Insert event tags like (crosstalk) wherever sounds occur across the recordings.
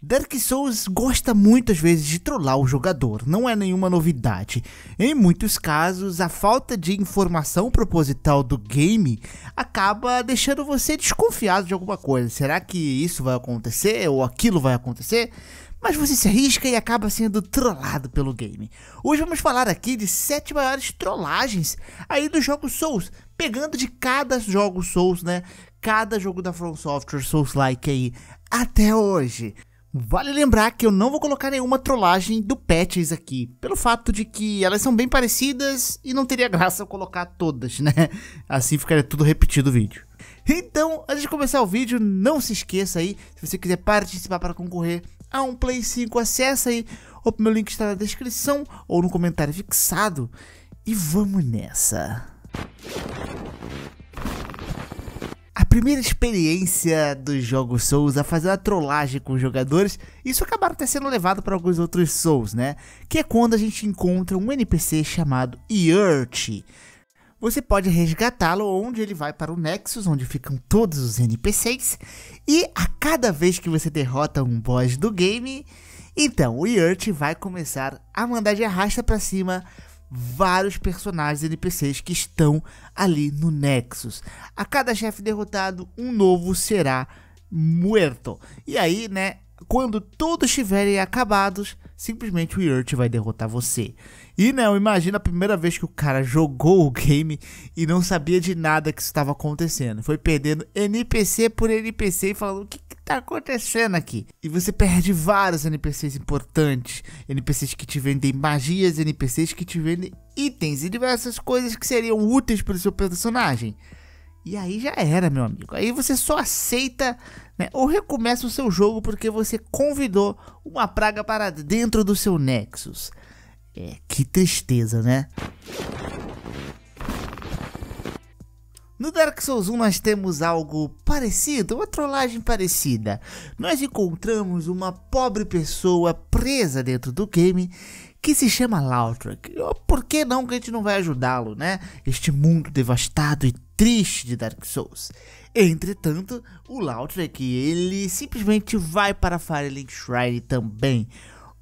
Dark Souls gosta muitas vezes de trollar o jogador, não é nenhuma novidade. Em muitos casos, a falta de informação proposital do game acaba deixando você desconfiado de alguma coisa. Será que isso vai acontecer ou aquilo vai acontecer? Mas você se arrisca e acaba sendo trollado pelo game. Hoje vamos falar aqui de 7 maiores trollagens aí do jogo Souls, pegando de cada jogo Souls, né? Cada jogo da From Software Souls-like aí até hoje. Vale lembrar que eu não vou colocar nenhuma trollagem do Patches aqui, pelo fato de que elas são bem parecidas e não teria graça eu colocar todas, né? (laughs) Assim ficaria tudo repetido o vídeo. Então, antes de começar o vídeo, não se esqueça aí, se você quiser participar para concorrer a um Play 5, acessa aí, o meu link está na descrição ou no comentário fixado. E vamos nessa! primeira experiência dos jogos Souls a fazer uma trollagem com os jogadores, isso acabaram até sendo levado para alguns outros Souls, né? Que é quando a gente encontra um NPC chamado Yurt. Você pode resgatá-lo onde ele vai para o Nexus, onde ficam todos os NPCs, e a cada vez que você derrota um boss do game, então o Yurt vai começar a mandar de arrasta para cima vários personagens NPCs que estão ali no Nexus. A cada chefe derrotado, um novo será muerto. E aí, né, quando todos estiverem acabados, simplesmente o Yurt vai derrotar você. E, né, imagina a primeira vez que o cara jogou o game e não sabia de nada que estava acontecendo. Foi perdendo NPC por NPC e falando: o que, que tá acontecendo aqui? E você perde vários NPCs importantes: NPCs que te vendem magias, NPCs que te vendem itens e diversas coisas que seriam úteis para o seu personagem. E aí já era, meu amigo. Aí você só aceita né, ou recomeça o seu jogo porque você convidou uma praga para dentro do seu Nexus. É, que tristeza, né? No Dark Souls 1 nós temos algo parecido, uma trollagem parecida. Nós encontramos uma pobre pessoa presa dentro do game que se chama Lautrec. Por que não que a gente não vai ajudá-lo, né? Este mundo devastado e triste de Dark Souls. Entretanto, o Lautrec ele simplesmente vai para Firelink Shrine também,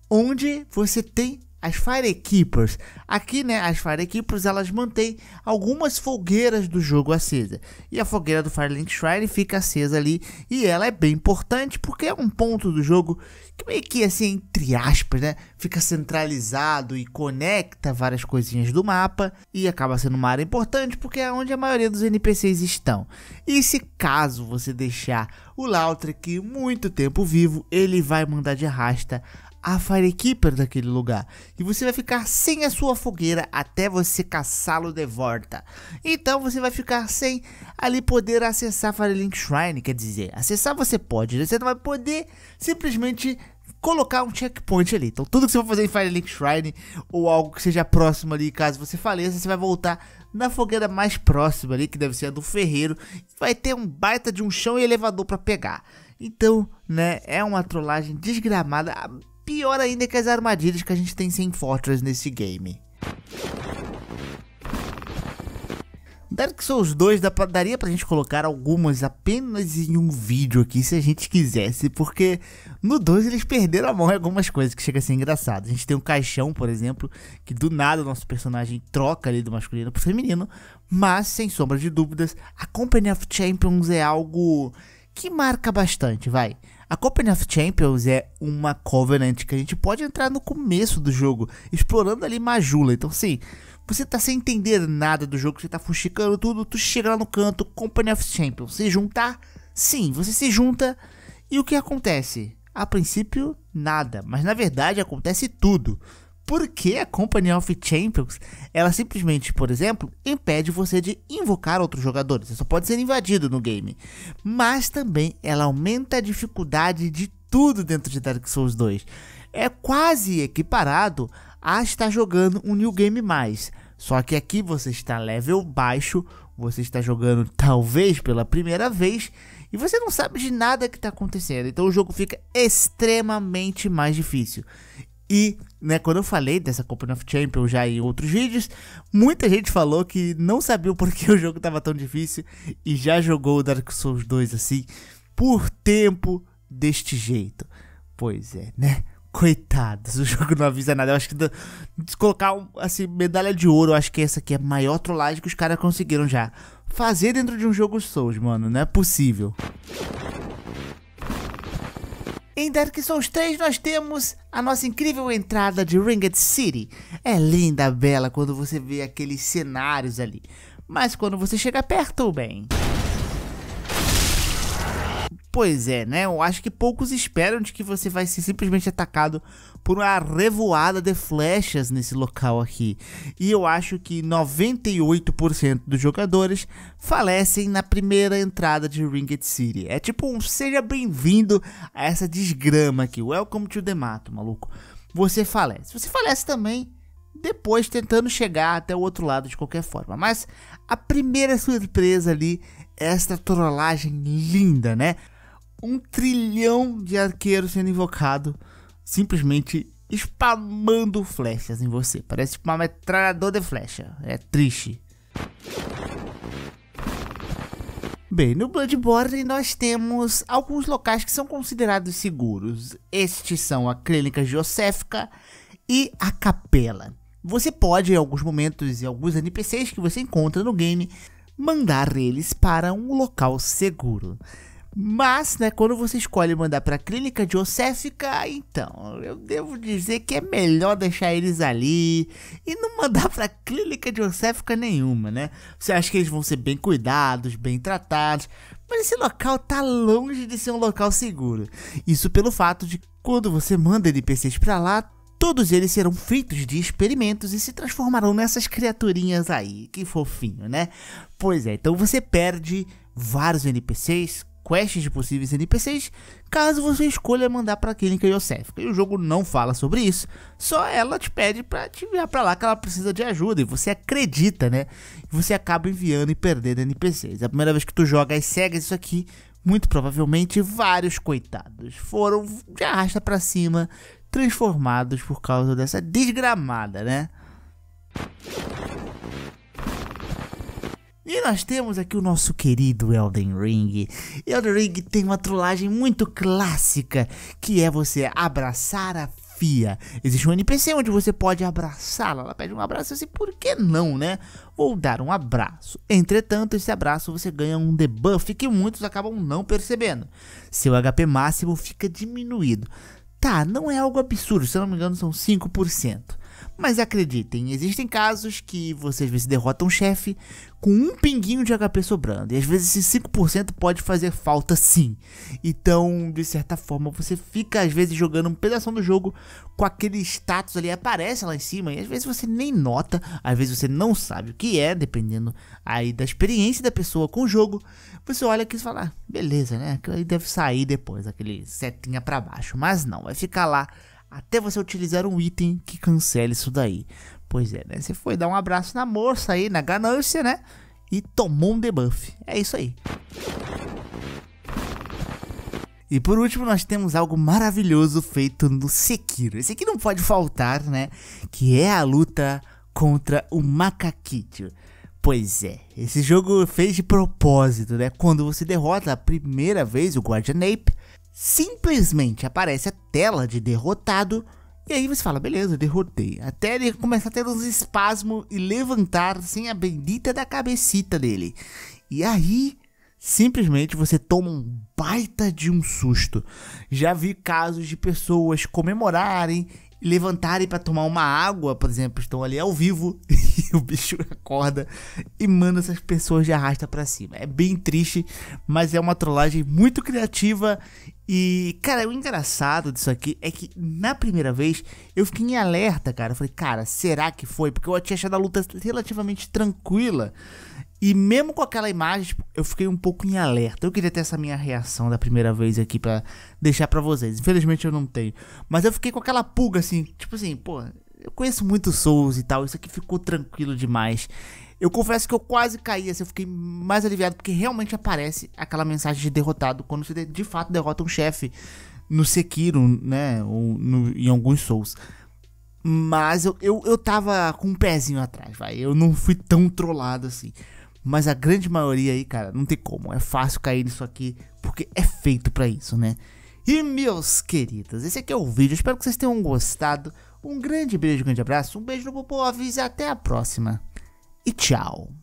onde você tem as Firekeepers. Aqui, né, as Firekeepers elas mantêm algumas fogueiras do jogo acesa. E a fogueira do Firelink Shrine fica acesa ali e ela é bem importante porque é um ponto do jogo que meio que assim, entre aspas, né, fica centralizado e conecta várias coisinhas do mapa e acaba sendo uma área importante porque é onde a maioria dos NPCs estão. E se caso você deixar o Lautrec muito tempo vivo, ele vai mandar de rasta a firekeeper daquele lugar. E você vai ficar sem a sua fogueira até você caçá-lo de volta. Então você vai ficar sem ali poder acessar Firelink Shrine, quer dizer, acessar você pode, né? você não vai poder simplesmente colocar um checkpoint ali. Então tudo que você for fazer em Firelink Shrine ou algo que seja próximo ali, caso você faleça, você vai voltar na fogueira mais próxima ali, que deve ser a do ferreiro, vai ter um baita de um chão e elevador para pegar. Então, né, é uma trollagem desgramada, Pior ainda que as armadilhas que a gente tem sem Fortress nesse game. Dark Souls 2 dá pra, daria pra gente colocar algumas apenas em um vídeo aqui se a gente quisesse, porque no 2 eles perderam a mão em algumas coisas que chega a ser engraçado. A gente tem um caixão, por exemplo, que do nada o nosso personagem troca ali do masculino pro feminino, mas sem sombra de dúvidas, a Company of Champions é algo que marca bastante, vai. A Company of Champions é uma Covenant que a gente pode entrar no começo do jogo, explorando ali Majula. Então, sim, você tá sem entender nada do jogo, você tá fuxicando tudo, tu chega lá no canto, Company of Champions, se juntar, sim, você se junta. E o que acontece? A princípio, nada, mas na verdade acontece tudo porque a Company of Champions, ela simplesmente, por exemplo, impede você de invocar outros jogadores. Você só pode ser invadido no game. Mas também ela aumenta a dificuldade de tudo dentro de Dark Souls 2. É quase equiparado a estar jogando um New Game+. Mais. Só que aqui você está level baixo, você está jogando talvez pela primeira vez e você não sabe de nada que está acontecendo. Então o jogo fica extremamente mais difícil. E, né, quando eu falei dessa Copa of Champions já em outros vídeos, muita gente falou que não sabia o porquê (laughs) o jogo estava tão difícil e já jogou o Dark Souls 2 assim por tempo deste jeito. Pois é, né? Coitados, o jogo não avisa nada. Eu acho que se colocar assim, medalha de ouro, eu acho que essa aqui é a maior trollagem que os caras conseguiram já fazer dentro de um jogo Souls, mano. Não é possível. Em Dark Souls 3 nós temos a nossa incrível entrada de Ringed City. É linda, bela quando você vê aqueles cenários ali. Mas quando você chega perto, bem... Pois é, né? Eu acho que poucos esperam de que você vai ser simplesmente atacado por uma revoada de flechas nesse local aqui. E eu acho que 98% dos jogadores falecem na primeira entrada de Ringed City. É tipo um seja bem-vindo a essa desgrama aqui. Welcome to the mato, maluco. Você falece. Você falece também depois tentando chegar até o outro lado de qualquer forma. Mas a primeira surpresa ali, é esta trollagem linda, né? um trilhão de arqueiros sendo invocado, simplesmente spamando flechas em você. Parece tipo uma metralhadora de flecha. É triste. Bem, no Bloodborne nós temos alguns locais que são considerados seguros. Estes são a Clínica Geocéfica e a Capela. Você pode, em alguns momentos e alguns NPCs que você encontra no game, mandar eles para um local seguro. Mas, né, quando você escolhe mandar para a clínica diocéfica, então, eu devo dizer que é melhor deixar eles ali e não mandar para clínica de diocéfica nenhuma, né? Você acha que eles vão ser bem cuidados, bem tratados, mas esse local tá longe de ser um local seguro. Isso pelo fato de quando você manda NPCs para lá, Todos eles serão feitos de experimentos e se transformarão nessas criaturinhas aí. Que fofinho, né? Pois é, então você perde vários NPCs, quests de possíveis NPCs, caso você escolha mandar para que clínica Yosefka. E o jogo não fala sobre isso, só ela te pede para te enviar para lá que ela precisa de ajuda, e você acredita, né? E você acaba enviando e perdendo NPCs. É a primeira vez que tu joga as cegas isso aqui, muito provavelmente vários coitados foram de arrasta para cima, transformados por causa dessa desgramada, né? E nós temos aqui o nosso querido Elden Ring. Elden Ring tem uma trollagem muito clássica, que é você abraçar a Fia. Existe um NPC onde você pode abraçá-la. Ela pede um abraço assim, por que não, né? Vou dar um abraço. Entretanto, esse abraço você ganha um debuff que muitos acabam não percebendo. Seu HP máximo fica diminuído. Tá, não é algo absurdo, se eu não me engano são 5%. Mas acreditem, existem casos que você às vezes derrota um chefe com um pinguinho de HP sobrando. E às vezes esse 5% pode fazer falta sim. Então, de certa forma, você fica às vezes jogando um pedaço do jogo com aquele status ali, aparece lá em cima. E às vezes você nem nota, às vezes você não sabe o que é, dependendo aí da experiência da pessoa com o jogo. Você olha aqui e fala, ah, beleza, né? Aquilo aí deve sair depois, aquele setinha para baixo. Mas não, vai ficar lá até você utilizar um item que cancele isso daí. Pois é, né? Você foi dar um abraço na moça aí, na ganância, né? E tomou um debuff. É isso aí. E por último, nós temos algo maravilhoso feito no Sekiro. Esse aqui não pode faltar, né? Que é a luta contra o Macaquito. Pois é, esse jogo fez de propósito, né? Quando você derrota a primeira vez o Guardian Ape, simplesmente aparece a tela de derrotado e aí você fala, beleza, derrotei. Até ele começar a ter uns espasmos e levantar sem assim, a bendita da cabecita dele. E aí, simplesmente você toma um baita de um susto. Já vi casos de pessoas comemorarem levantarem para tomar uma água, por exemplo, estão ali ao vivo (laughs) e o bicho acorda e manda essas pessoas de arrasta para cima. É bem triste, mas é uma trollagem muito criativa e, cara, o engraçado disso aqui é que na primeira vez eu fiquei em alerta, cara. Eu falei, cara, será que foi? Porque eu tinha achado a luta relativamente tranquila. E mesmo com aquela imagem, tipo, eu fiquei um pouco em alerta. Eu queria ter essa minha reação da primeira vez aqui para deixar para vocês. Infelizmente eu não tenho. Mas eu fiquei com aquela pulga assim, tipo assim, pô, eu conheço muito Souls e tal, isso aqui ficou tranquilo demais. Eu confesso que eu quase caí, assim, eu fiquei mais aliviado porque realmente aparece aquela mensagem de derrotado quando você de fato derrota um chefe no Sekiro, né, ou no, em alguns Souls. Mas eu, eu, eu tava com um pezinho atrás, vai. Eu não fui tão trollado assim. Mas a grande maioria aí, cara, não tem como. É fácil cair nisso aqui, porque é feito para isso, né? E meus queridos, esse aqui é o vídeo. Espero que vocês tenham gostado. Um grande beijo, um grande abraço, um beijo no Popó, avise até a próxima. E tchau.